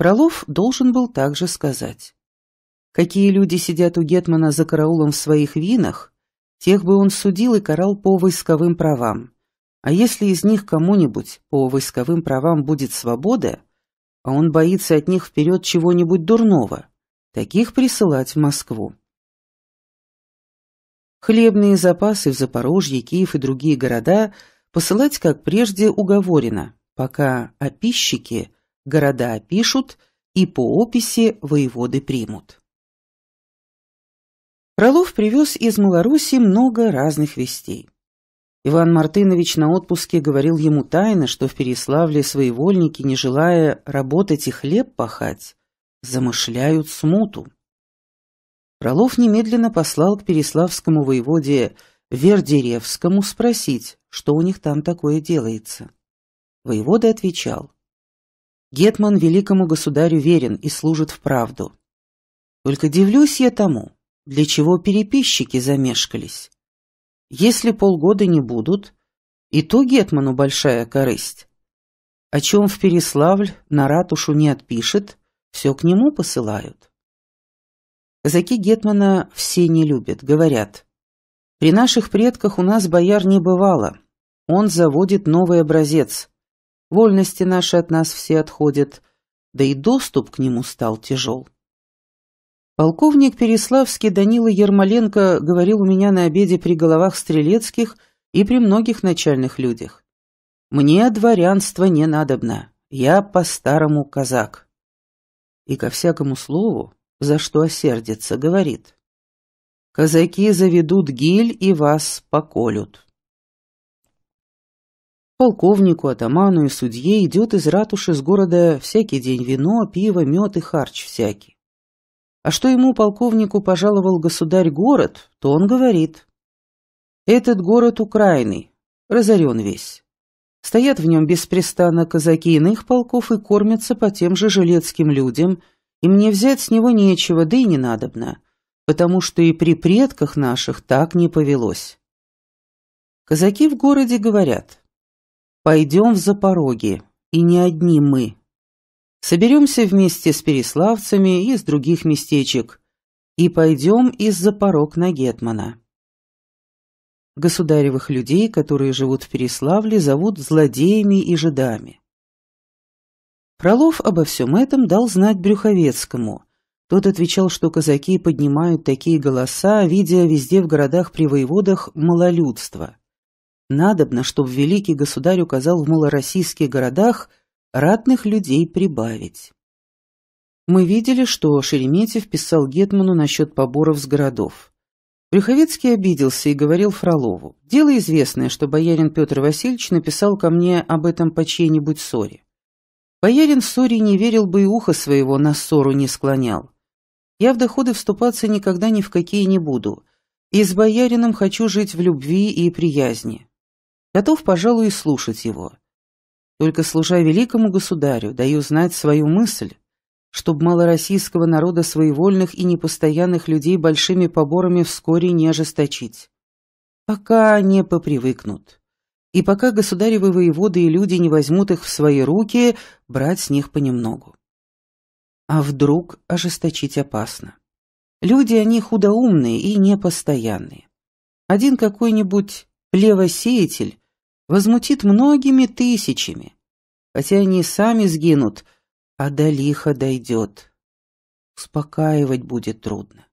Фролов должен был также сказать. Какие люди сидят у Гетмана за караулом в своих винах, тех бы он судил и карал по войсковым правам. А если из них кому-нибудь по войсковым правам будет свобода, а он боится от них вперед чего-нибудь дурного, таких присылать в Москву. Хлебные запасы в Запорожье, Киев и другие города посылать, как прежде, уговорено, пока описчики города опишут и по описи воеводы примут. Пролов привез из Малоруссии много разных вестей. Иван Мартынович на отпуске говорил ему тайно, что в Переславле своевольники, не желая работать и хлеб пахать, замышляют смуту. Пролов немедленно послал к переславскому воеводе Вердеревскому спросить, что у них там такое делается. Воевода отвечал. Гетман великому государю верен и служит в правду. Только дивлюсь я тому, для чего переписчики замешкались. Если полгода не будут, и то Гетману большая корысть. О чем в Переславль на ратушу не отпишет, все к нему посылают. Казаки Гетмана все не любят, говорят. При наших предках у нас бояр не бывало. Он заводит новый образец, Вольности наши от нас все отходят, да и доступ к нему стал тяжел. Полковник Переславский Данила Ермоленко говорил у меня на обеде при головах Стрелецких и при многих начальных людях. «Мне дворянство не надобно, я по-старому казак». И ко всякому слову, за что осердится, говорит. «Казаки заведут гиль и вас поколют». Полковнику, атаману и судье идет из ратуши с города всякий день вино, пиво, мед и харч всякий. А что ему, полковнику, пожаловал государь город, то он говорит. Этот город украйный, разорен весь. Стоят в нем беспрестанно казаки иных полков и кормятся по тем же жилецким людям, и мне взять с него нечего, да и не надобно, потому что и при предках наших так не повелось. Казаки в городе говорят, Пойдем в Запороги, и не одни мы. Соберемся вместе с переславцами и с других местечек, и пойдем из Запорог на Гетмана. Государевых людей, которые живут в Переславле, зовут злодеями и жидами. Пролов обо всем этом дал знать Брюховецкому. Тот отвечал, что казаки поднимают такие голоса, видя везде в городах при воеводах малолюдство – Надобно, чтобы великий государь указал в малороссийских городах ратных людей прибавить. Мы видели, что Шереметьев писал Гетману насчет поборов с городов. Брюховецкий обиделся и говорил Фролову. «Дело известное, что боярин Петр Васильевич написал ко мне об этом по чьей-нибудь ссоре. Боярин ссоре не верил бы и ухо своего на ссору не склонял. Я в доходы вступаться никогда ни в какие не буду, и с боярином хочу жить в любви и приязни готов, пожалуй, и слушать его. Только служа великому государю, даю знать свою мысль, чтобы малороссийского народа своевольных и непостоянных людей большими поборами вскоре не ожесточить. Пока не попривыкнут. И пока государевы воеводы и люди не возьмут их в свои руки, брать с них понемногу. А вдруг ожесточить опасно. Люди они худоумные и непостоянные. Один какой-нибудь плевосеятель возмутит многими тысячами. Хотя они сами сгинут, а до лиха дойдет. Успокаивать будет трудно.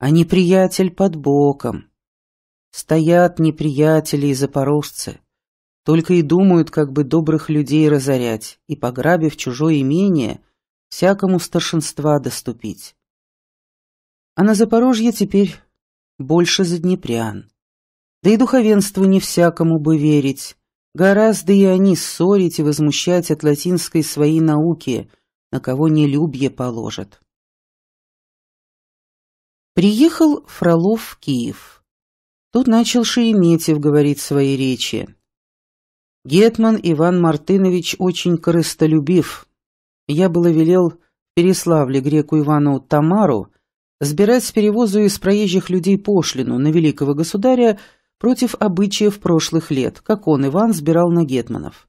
А неприятель под боком. Стоят неприятели и запорожцы. Только и думают, как бы добрых людей разорять и, пограбив чужое имение, всякому старшинства доступить. А на Запорожье теперь больше за Днепрян. Да и духовенству не всякому бы верить. Гораздо и они ссорить и возмущать от латинской своей науки, на кого нелюбье положат. Приехал Фролов в Киев. Тут начал Шееметьев говорить свои речи. Гетман Иван Мартынович очень корыстолюбив. Я было велел Переславле греку Ивану Тамару сбирать с перевозу из проезжих людей пошлину на великого государя – против обычаев прошлых лет, как он, Иван, сбирал на гетманов.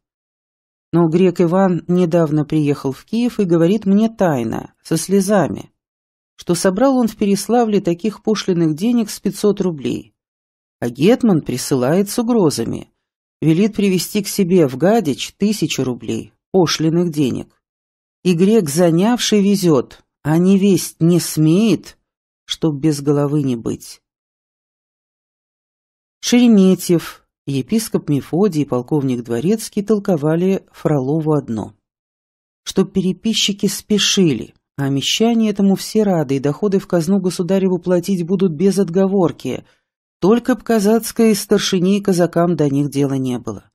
Но грек Иван недавно приехал в Киев и говорит мне тайно, со слезами, что собрал он в Переславле таких пошлиных денег с 500 рублей. А Гетман присылает с угрозами. Велит привести к себе в Гадич тысячу рублей, пошлиных денег. И грек, занявший, везет, а невесть не смеет, чтоб без головы не быть. Шереметьев, епископ Мефодий и полковник Дворецкий толковали Фролову одно. Что переписчики спешили, а мещане этому все рады, и доходы в казну государеву платить будут без отговорки, только б казацкой старшине и казакам до них дела не было.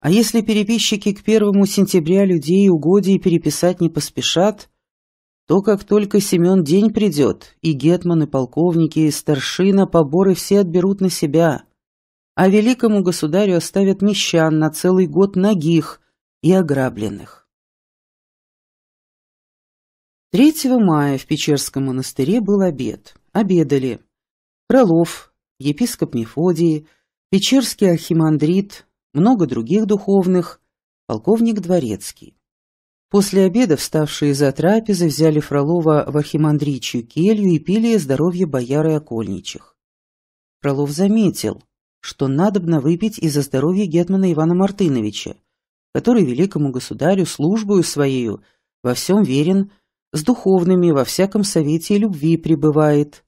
А если переписчики к первому сентября людей угодий переписать не поспешат – то как только Семен день придет, и гетманы, полковники, и старшина поборы все отберут на себя, а великому государю оставят мещан на целый год ногих и ограбленных. 3 мая в Печерском монастыре был обед. Обедали. Пролов, епископ Мефодий, Печерский архимандрит, много других духовных, полковник Дворецкий. После обеда вставшие за трапезы взяли Фролова в архимандричью келью и пили здоровье бояры окольничих. Фролов заметил, что надобно выпить и за здоровье Гетмана Ивана Мартыновича, который великому государю службою своею во всем верен, с духовными во всяком совете любви пребывает,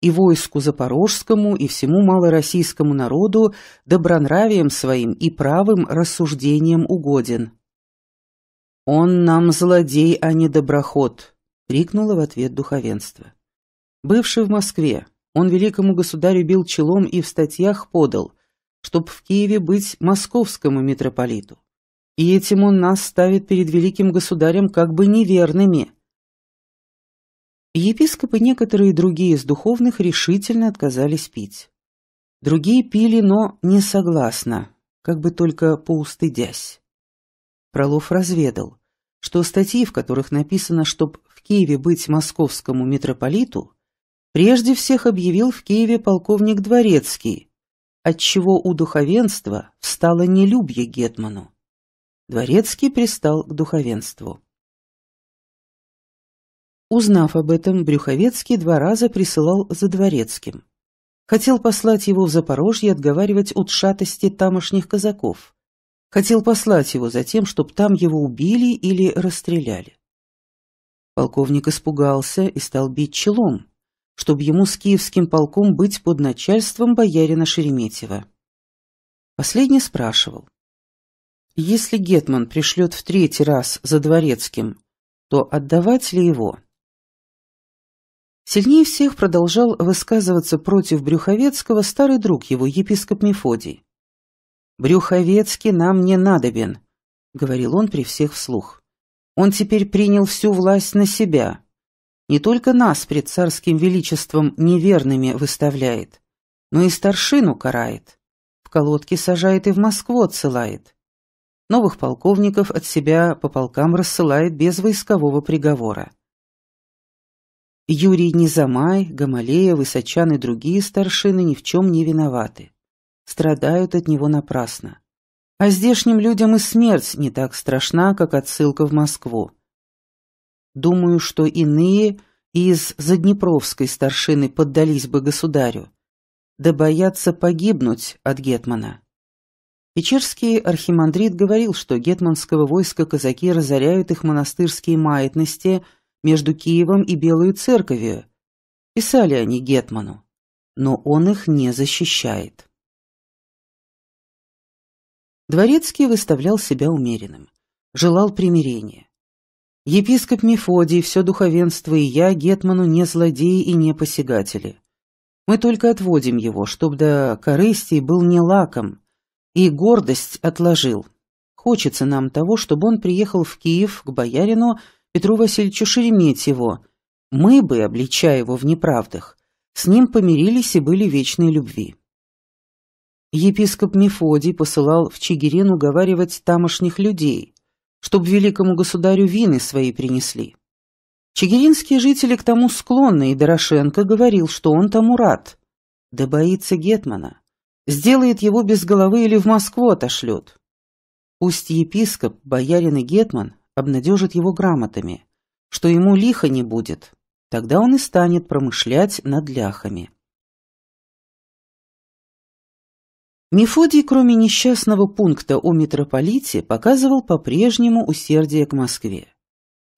и войску запорожскому, и всему малороссийскому народу добронравием своим и правым рассуждением угоден. «Он нам злодей, а не доброход!» — крикнуло в ответ духовенство. Бывший в Москве, он великому государю бил челом и в статьях подал, чтоб в Киеве быть московскому митрополиту. И этим он нас ставит перед великим государем как бы неверными. Епископы некоторые другие из духовных решительно отказались пить. Другие пили, но не согласно, как бы только поустыдясь. Пролов разведал, что статьи, в которых написано, чтоб в Киеве быть московскому митрополиту, прежде всех объявил в Киеве полковник Дворецкий, отчего у духовенства встало нелюбье Гетману. Дворецкий пристал к духовенству. Узнав об этом, Брюховецкий два раза присылал за Дворецким. Хотел послать его в Запорожье отговаривать от шатости тамошних казаков. Хотел послать его за тем, чтобы там его убили или расстреляли. Полковник испугался и стал бить челом, чтобы ему с киевским полком быть под начальством боярина Шереметьева. Последний спрашивал. «Если Гетман пришлет в третий раз за Дворецким, то отдавать ли его?» Сильнее всех продолжал высказываться против Брюховецкого старый друг его, епископ Мефодий. Брюховецкий нам не надобен», — говорил он при всех вслух. «Он теперь принял всю власть на себя. Не только нас пред царским величеством неверными выставляет, но и старшину карает. В колодки сажает и в Москву отсылает. Новых полковников от себя по полкам рассылает без войскового приговора». Юрий Незамай, Гамалея, Высочан и другие старшины ни в чем не виноваты страдают от него напрасно. А здешним людям и смерть не так страшна, как отсылка в Москву. Думаю, что иные из заднепровской старшины поддались бы государю, да боятся погибнуть от Гетмана. Печерский архимандрит говорил, что гетманского войска казаки разоряют их монастырские маятности между Киевом и Белой церковью. Писали они Гетману, но он их не защищает. Дворецкий выставлял себя умеренным, желал примирения. Епископ Мефодий, все духовенство и я, Гетману, не злодеи и не посягатели. Мы только отводим его, чтоб до корысти был не лаком, и гордость отложил. Хочется нам того, чтобы он приехал в Киев к боярину Петру Васильевичу Шереметьеву. Мы бы, обличая его в неправдах, с ним помирились и были вечной любви епископ Мефодий посылал в Чигирин уговаривать тамошних людей, чтобы великому государю вины свои принесли. Чигиринские жители к тому склонны, и Дорошенко говорил, что он тому рад. Да боится Гетмана. Сделает его без головы или в Москву отошлет. Пусть епископ, боярин и Гетман обнадежит его грамотами, что ему лихо не будет. Тогда он и станет промышлять над ляхами. Мефодий, кроме несчастного пункта о митрополите, показывал по-прежнему усердие к Москве.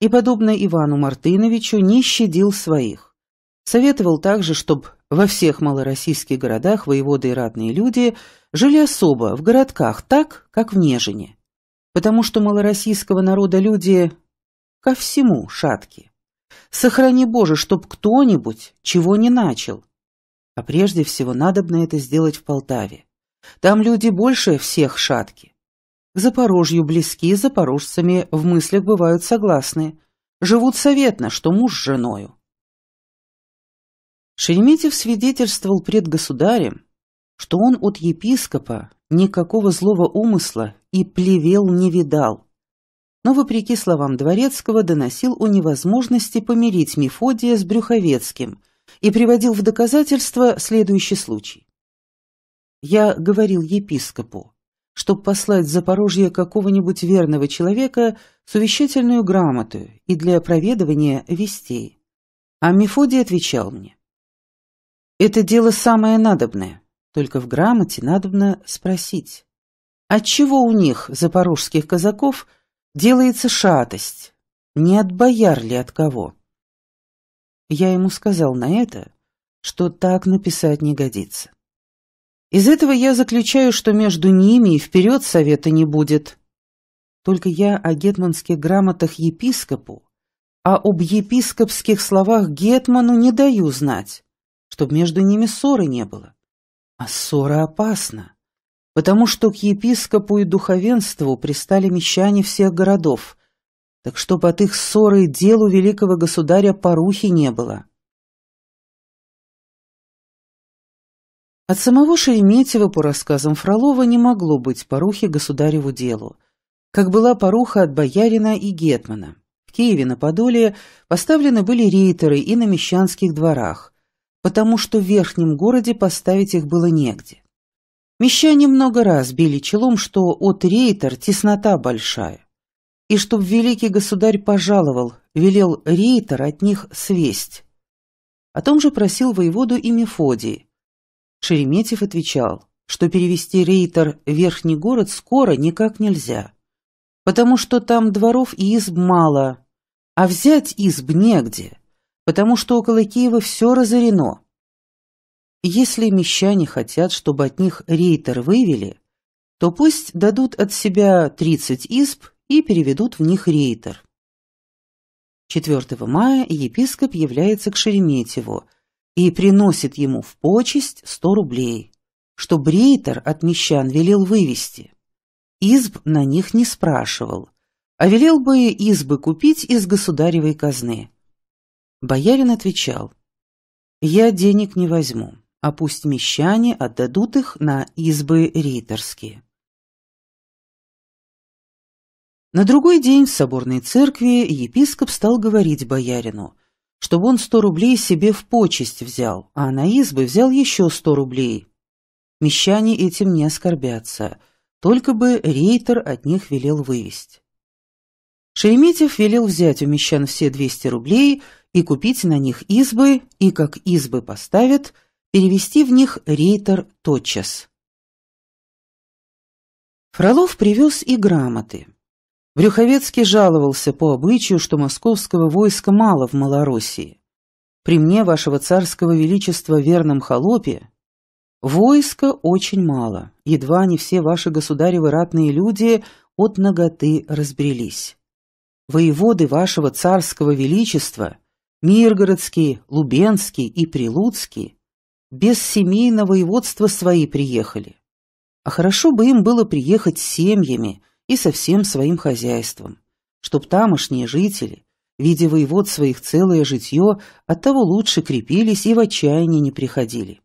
И, подобно Ивану Мартыновичу, не щадил своих. Советовал также, чтобы во всех малороссийских городах воеводы и ратные люди жили особо, в городках, так, как в Нежине. Потому что малороссийского народа люди ко всему шатки. Сохрани Боже, чтоб кто-нибудь чего не начал. А прежде всего надобно это сделать в Полтаве. Там люди больше всех шатки. К Запорожью близки, запорожцами в мыслях бывают согласны. Живут советно, что муж с женою. Шереметьев свидетельствовал пред государем, что он от епископа никакого злого умысла и плевел не видал. Но, вопреки словам Дворецкого, доносил о невозможности помирить Мефодия с Брюховецким и приводил в доказательство следующий случай. Я говорил епископу, чтобы послать в Запорожье какого-нибудь верного человека с увещательную грамоту и для проведывания вестей. А Мефодий отвечал мне. «Это дело самое надобное, только в грамоте надобно спросить, отчего у них, запорожских казаков, делается шатость, не от бояр ли от кого?» Я ему сказал на это, что так написать не годится. Из этого я заключаю, что между ними и вперед совета не будет. Только я о гетманских грамотах епископу, а об епископских словах гетману не даю знать, чтобы между ними ссоры не было. А ссора опасна, потому что к епископу и духовенству пристали мещане всех городов, так чтобы от их ссоры делу великого государя порухи не было. От самого Шереметьева, по рассказам Фролова, не могло быть порухи государеву делу, как была поруха от боярина и гетмана. В Киеве на Подоле поставлены были рейтеры и на мещанских дворах, потому что в верхнем городе поставить их было негде. Мещане много раз били челом, что от рейтер теснота большая. И чтоб великий государь пожаловал, велел рейтер от них свесть. О том же просил воеводу и Мефодий, Шереметьев отвечал, что перевести Рейтер в верхний город скоро никак нельзя, потому что там дворов и изб мало, а взять изб негде, потому что около Киева все разорено. Если мещане хотят, чтобы от них Рейтер вывели, то пусть дадут от себя 30 изб и переведут в них Рейтер. 4 мая епископ является к Шереметьеву – и приносит ему в почесть сто рублей, что Брейтер от мещан велел вывести. Изб на них не спрашивал, а велел бы избы купить из государевой казны. Боярин отвечал, «Я денег не возьму, а пусть мещане отдадут их на избы рейтерские». На другой день в соборной церкви епископ стал говорить боярину, чтобы он сто рублей себе в почесть взял, а на избы взял еще сто рублей. Мещане этим не оскорбятся, только бы рейтер от них велел вывести. Шереметьев велел взять у мещан все 200 рублей и купить на них избы, и как избы поставят, перевести в них рейтер тотчас. Фролов привез и грамоты. Брюховецкий жаловался по обычаю, что московского войска мало в Малороссии. При мне, вашего царского величества, верном холопе, войска очень мало, едва не все ваши государевы ратные люди от ноготы разбрелись. Воеводы вашего царского величества, Миргородский, Лубенский и Прилуцкий, без семейного воеводства свои приехали. А хорошо бы им было приехать с семьями – и со всем своим хозяйством, чтоб тамошние жители, видя воевод своих целое житье, оттого лучше крепились и в отчаянии не приходили.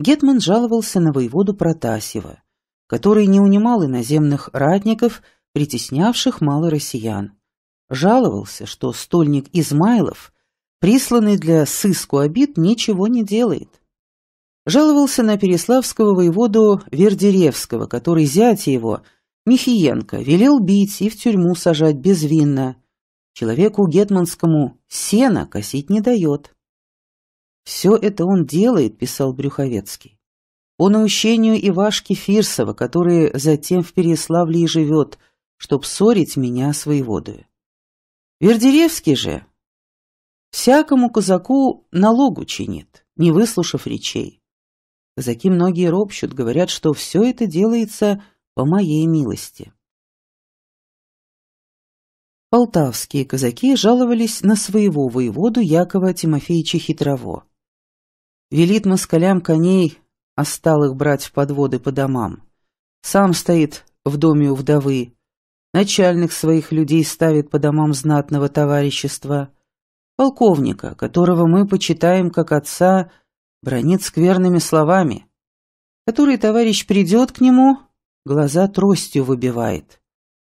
Гетман жаловался на воеводу Протасева, который не унимал иноземных ратников, притеснявших мало россиян. Жаловался, что стольник Измайлов, присланный для сыску обид, ничего не делает. Жаловался на переславского воеводу Вердеревского, который зять его – Михиенко велел бить и в тюрьму сажать безвинно. Человеку гетманскому сена косить не дает. «Все это он делает», — писал Брюховецкий. «По наущению Ивашки Фирсова, который затем в Переславле и живет, чтоб ссорить меня с воеводою. Вердеревский же всякому казаку налогу чинит, не выслушав речей. Казаки многие ропщут, говорят, что все это делается по моей милости. Полтавские казаки жаловались на своего воеводу Якова Тимофеевича Хитрово. Велит москалям коней, а их брать в подводы по домам. Сам стоит в доме у вдовы, начальных своих людей ставит по домам знатного товарищества, полковника, которого мы почитаем как отца, бронит скверными словами, который товарищ придет к нему, глаза тростью выбивает.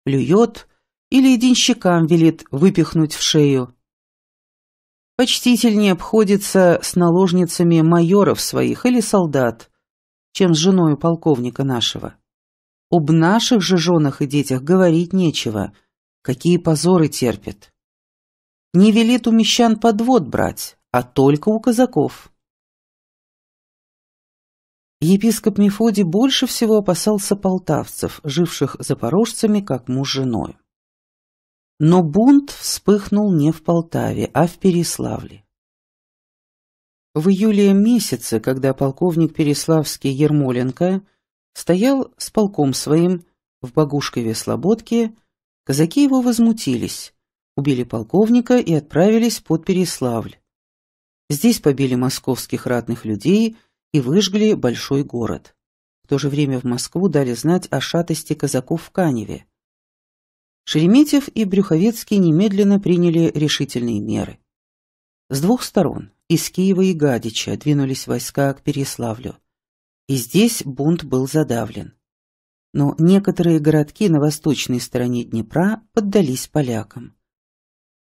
Плюет или денщикам велит выпихнуть в шею. Почтительнее обходится с наложницами майоров своих или солдат, чем с женой полковника нашего. Об наших же женах и детях говорить нечего, какие позоры терпят. Не велит у мещан подвод брать, а только у казаков. Епископ Мефодий больше всего опасался полтавцев, живших запорожцами как муж с женой. Но бунт вспыхнул не в Полтаве, а в Переславле. В июле месяце, когда полковник Переславский Ермоленко стоял с полком своим в Богушкове Слободке, казаки его возмутились, убили полковника и отправились под Переславль. Здесь побили московских ратных людей – и выжгли большой город. В то же время в Москву дали знать о шатости казаков в Каневе. Шереметьев и Брюховецкий немедленно приняли решительные меры. С двух сторон, из Киева и Гадича, двинулись войска к Переславлю. И здесь бунт был задавлен. Но некоторые городки на восточной стороне Днепра поддались полякам.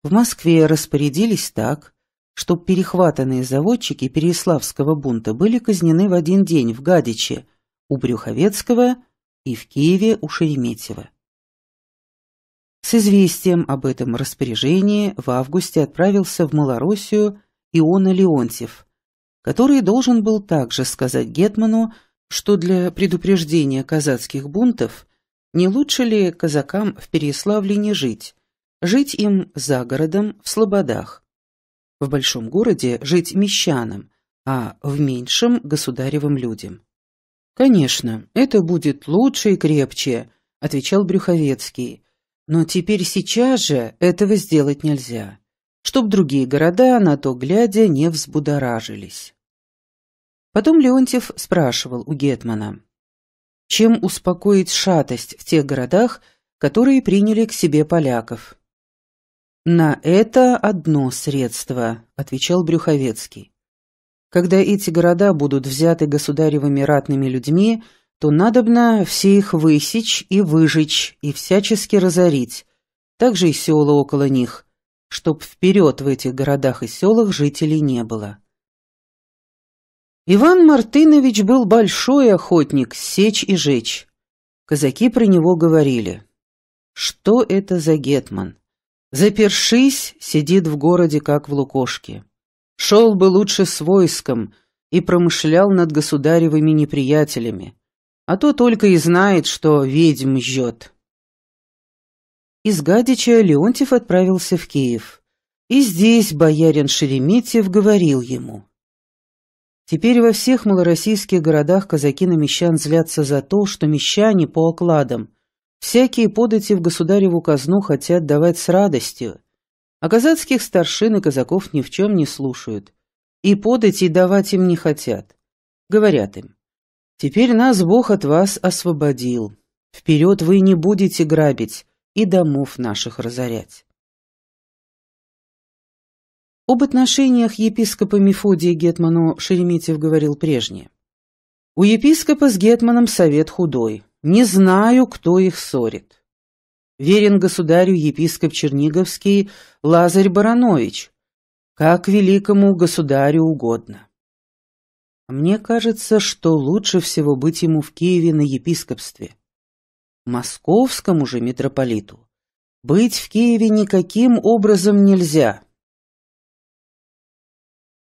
В Москве распорядились так, что перехватанные заводчики Переславского бунта были казнены в один день в Гадиче, у Брюховецкого и в Киеве у Шереметьева. С известием об этом распоряжении в августе отправился в Малороссию Иона Леонтьев, который должен был также сказать Гетману, что для предупреждения казацких бунтов не лучше ли казакам в Переславле не жить, жить им за городом в Слободах, в большом городе жить мещанам, а в меньшем – государевым людям. «Конечно, это будет лучше и крепче», – отвечал Брюховецкий. «Но теперь сейчас же этого сделать нельзя, чтоб другие города, на то глядя, не взбудоражились». Потом Леонтьев спрашивал у Гетмана, чем успокоить шатость в тех городах, которые приняли к себе поляков. «На это одно средство», — отвечал Брюховецкий. «Когда эти города будут взяты государевыми ратными людьми, то надобно все их высечь и выжечь, и всячески разорить, также и села около них, чтоб вперед в этих городах и селах жителей не было». Иван Мартынович был большой охотник сечь и жечь. Казаки про него говорили. «Что это за гетман?» запершись, сидит в городе, как в лукошке. Шел бы лучше с войском и промышлял над государевыми неприятелями, а то только и знает, что ведьм ждет. Из Гадича Леонтьев отправился в Киев, и здесь боярин Шереметьев говорил ему. Теперь во всех малороссийских городах казаки на мещан злятся за то, что мещане по окладам Всякие подати в государеву казну хотят давать с радостью, а казацких старшин и казаков ни в чем не слушают, и подати давать им не хотят. Говорят им, «Теперь нас Бог от вас освободил. Вперед вы не будете грабить и домов наших разорять». Об отношениях епископа Мефодия Гетману Шереметьев говорил прежнее. У епископа с Гетманом совет худой. Не знаю, кто их ссорит. Верен государю епископ Черниговский Лазарь Баранович, как великому государю угодно. Мне кажется, что лучше всего быть ему в Киеве на епископстве. Московскому же митрополиту быть в Киеве никаким образом нельзя.